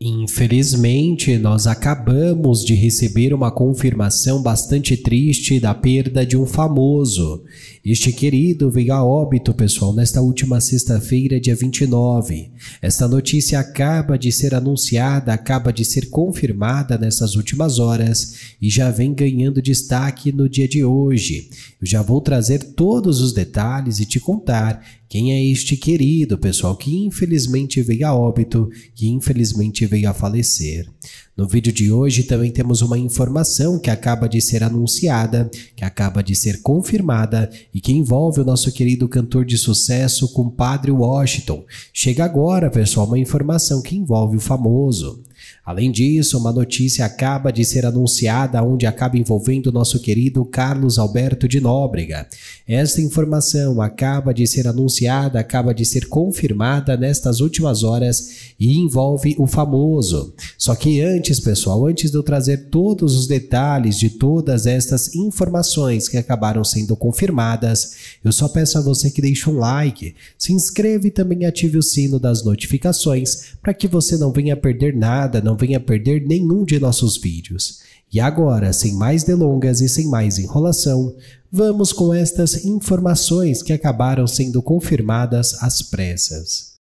Infelizmente, nós acabamos de receber uma confirmação bastante triste da perda de um famoso. Este querido veio a óbito, pessoal, nesta última sexta-feira, dia 29. Esta notícia acaba de ser anunciada, acaba de ser confirmada nessas últimas horas e já vem ganhando destaque no dia de hoje. Eu já vou trazer todos os detalhes e te contar quem é este querido, pessoal, que infelizmente veio a óbito, que infelizmente veio a falecer. No vídeo de hoje também temos uma informação que acaba de ser anunciada, que acaba de ser confirmada e que envolve o nosso querido cantor de sucesso, compadre Washington. Chega agora, pessoal, uma informação que envolve o famoso. Além disso, uma notícia acaba de ser anunciada onde acaba envolvendo nosso querido Carlos Alberto de Nóbrega. Esta informação acaba de ser anunciada, acaba de ser confirmada nestas últimas horas e envolve o famoso. Só que antes, pessoal, antes de eu trazer todos os detalhes de todas estas informações que acabaram sendo confirmadas, eu só peço a você que deixe um like, se inscreva e também ative o sino das notificações para que você não venha perder nada, não venha perder nenhum de nossos vídeos. E agora, sem mais delongas e sem mais enrolação, vamos com estas informações que acabaram sendo confirmadas às pressas.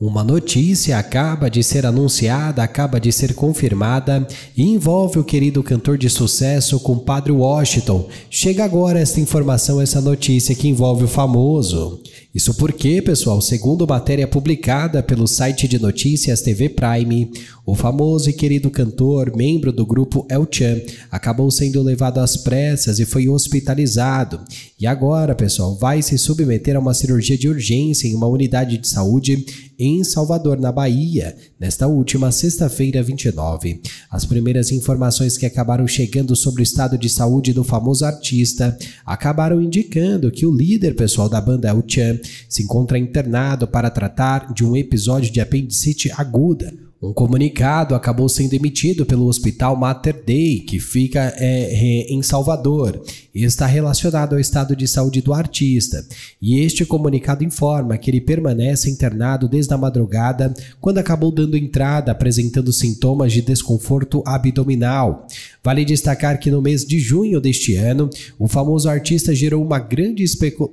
Uma notícia acaba de ser anunciada, acaba de ser confirmada e envolve o querido cantor de sucesso, compadre Washington. Chega agora esta informação, essa notícia que envolve o famoso. Isso porque, pessoal, segundo matéria publicada pelo site de notícias TV Prime, o famoso e querido cantor, membro do grupo El Chan, acabou sendo levado às pressas e foi hospitalizado. E agora, pessoal, vai se submeter a uma cirurgia de urgência em uma unidade de saúde em Salvador, na Bahia, nesta última sexta-feira, 29. As primeiras informações que acabaram chegando sobre o estado de saúde do famoso artista acabaram indicando que o líder pessoal da banda El Chan se encontra internado para tratar de um episódio de apendicite aguda, um comunicado acabou sendo emitido pelo Hospital Mater Dei, que fica é, em Salvador, e está relacionado ao estado de saúde do artista. E este comunicado informa que ele permanece internado desde a madrugada, quando acabou dando entrada apresentando sintomas de desconforto abdominal. Vale destacar que no mês de junho deste ano, o famoso artista gerou uma grande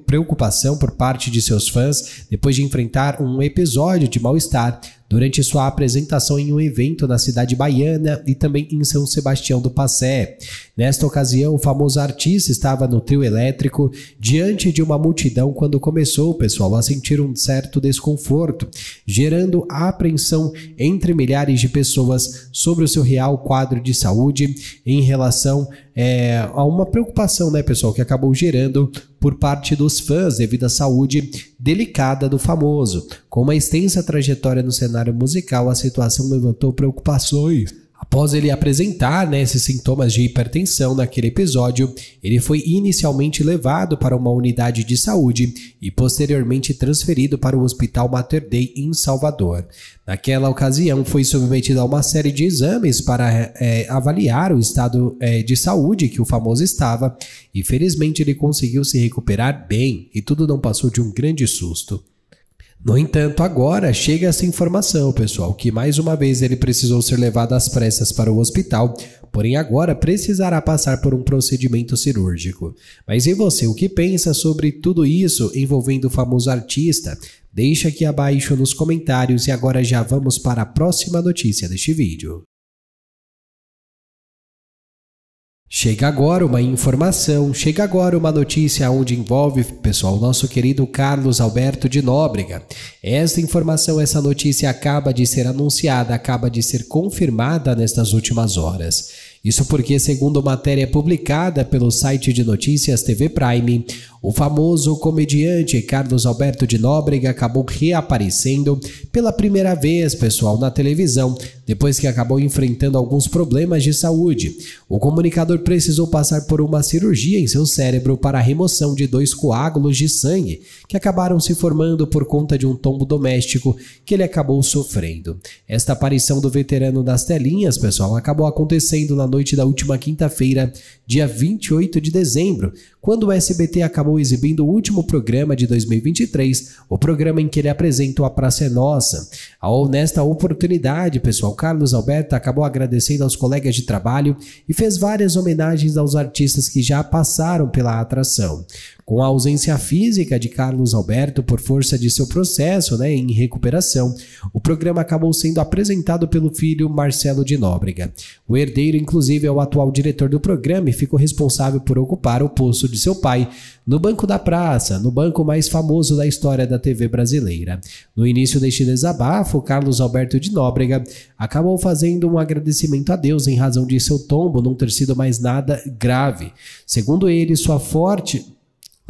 preocupação por parte de seus fãs depois de enfrentar um episódio de mal-estar durante sua apresentação em um evento na cidade baiana e também em São Sebastião do Passé. Nesta ocasião, o famoso artista estava no trio elétrico diante de uma multidão quando começou o pessoal a sentir um certo desconforto, gerando apreensão entre milhares de pessoas sobre o seu real quadro de saúde em relação é, a uma preocupação, né, pessoal, que acabou gerando por parte dos fãs devido à saúde delicada do famoso. Com uma extensa trajetória no cenário musical, a situação levantou preocupações Após ele apresentar né, esses sintomas de hipertensão naquele episódio, ele foi inicialmente levado para uma unidade de saúde e posteriormente transferido para o Hospital Mater Dei em Salvador. Naquela ocasião, foi submetido a uma série de exames para é, avaliar o estado é, de saúde que o famoso estava e felizmente ele conseguiu se recuperar bem e tudo não passou de um grande susto. No entanto, agora chega essa informação, pessoal, que mais uma vez ele precisou ser levado às pressas para o hospital, porém agora precisará passar por um procedimento cirúrgico. Mas e você, o que pensa sobre tudo isso envolvendo o famoso artista? Deixa aqui abaixo nos comentários e agora já vamos para a próxima notícia deste vídeo. Chega agora uma informação, chega agora uma notícia onde envolve, pessoal, nosso querido Carlos Alberto de Nóbrega. Esta informação, essa notícia acaba de ser anunciada, acaba de ser confirmada nestas últimas horas. Isso porque, segundo matéria publicada pelo site de notícias TV Prime, o famoso comediante Carlos Alberto de Nóbrega acabou reaparecendo pela primeira vez, pessoal, na televisão, depois que acabou enfrentando alguns problemas de saúde. O comunicador precisou passar por uma cirurgia em seu cérebro para a remoção de dois coágulos de sangue que acabaram se formando por conta de um tombo doméstico que ele acabou sofrendo. Esta aparição do veterano das telinhas, pessoal, acabou acontecendo na noite da última quinta-feira, dia 28 de dezembro, quando o SBT acabou exibindo o último programa de 2023, o programa em que ele apresenta A Praça é Nossa. Ao, nesta oportunidade, pessoal, Carlos Alberto acabou agradecendo aos colegas de trabalho e e fez várias homenagens aos artistas que já passaram pela atração, com a ausência física de Carlos Alberto por força de seu processo né, em recuperação, o programa acabou sendo apresentado pelo filho Marcelo de Nóbrega. O herdeiro, inclusive, é o atual diretor do programa e ficou responsável por ocupar o posto de seu pai no Banco da Praça, no banco mais famoso da história da TV brasileira. No início deste desabafo, Carlos Alberto de Nóbrega acabou fazendo um agradecimento a Deus em razão de seu tombo não ter sido mais nada grave. Segundo ele, sua forte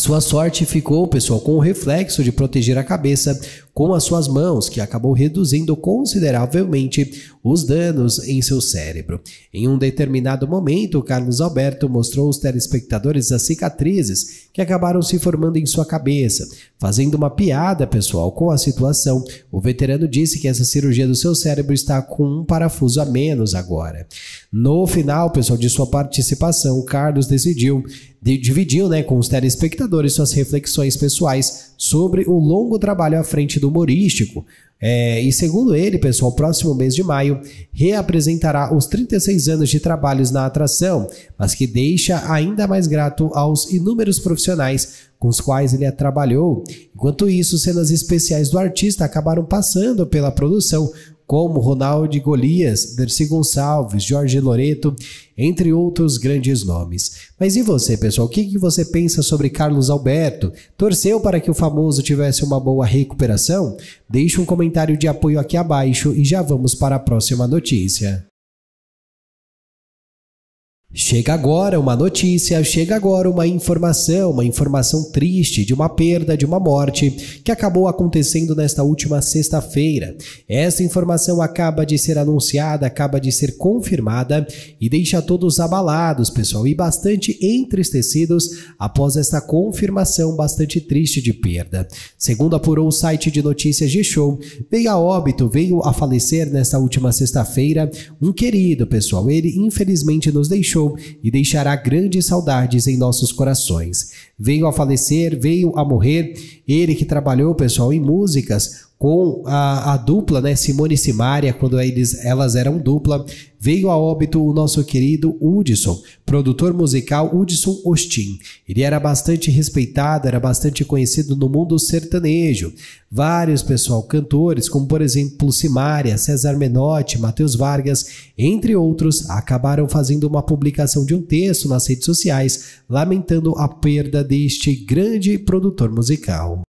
sua sorte ficou, pessoal, com o reflexo de proteger a cabeça, com as suas mãos, que acabou reduzindo consideravelmente os danos em seu cérebro. Em um determinado momento, Carlos Alberto mostrou aos telespectadores as cicatrizes que acabaram se formando em sua cabeça. Fazendo uma piada pessoal com a situação, o veterano disse que essa cirurgia do seu cérebro está com um parafuso a menos agora. No final, pessoal, de sua participação, Carlos decidiu, dividiu né, com os telespectadores suas reflexões pessoais sobre o longo trabalho à frente do humorístico. É, e segundo ele, pessoal, próximo mês de maio reapresentará os 36 anos de trabalhos na atração, mas que deixa ainda mais grato aos inúmeros profissionais com os quais ele trabalhou. Enquanto isso, cenas especiais do artista acabaram passando pela produção, como Ronaldo Golias, Dercy Gonçalves, Jorge Loreto, entre outros grandes nomes. Mas e você, pessoal? O que, que você pensa sobre Carlos Alberto? Torceu para que o famoso tivesse uma boa recuperação? Deixe um comentário de apoio aqui abaixo e já vamos para a próxima notícia. Chega agora uma notícia, chega agora uma informação, uma informação triste de uma perda, de uma morte que acabou acontecendo nesta última sexta-feira. Essa informação acaba de ser anunciada, acaba de ser confirmada e deixa todos abalados, pessoal, e bastante entristecidos após esta confirmação bastante triste de perda. Segundo apurou o site de notícias de show, veio a óbito, veio a falecer nesta última sexta-feira um querido, pessoal. Ele infelizmente nos deixou e deixará grandes saudades em nossos corações. Veio a falecer, veio a morrer, ele que trabalhou, pessoal, em músicas com a, a dupla, né, Simone e Simária, quando eles, elas eram dupla, veio a óbito o nosso querido Hudson, produtor musical Hudson Ostin. Ele era bastante respeitado, era bastante conhecido no mundo sertanejo. Vários pessoal cantores, como por exemplo Simária, César Menotti, Matheus Vargas, entre outros, acabaram fazendo uma publicação de um texto nas redes sociais lamentando a perda deste grande produtor musical.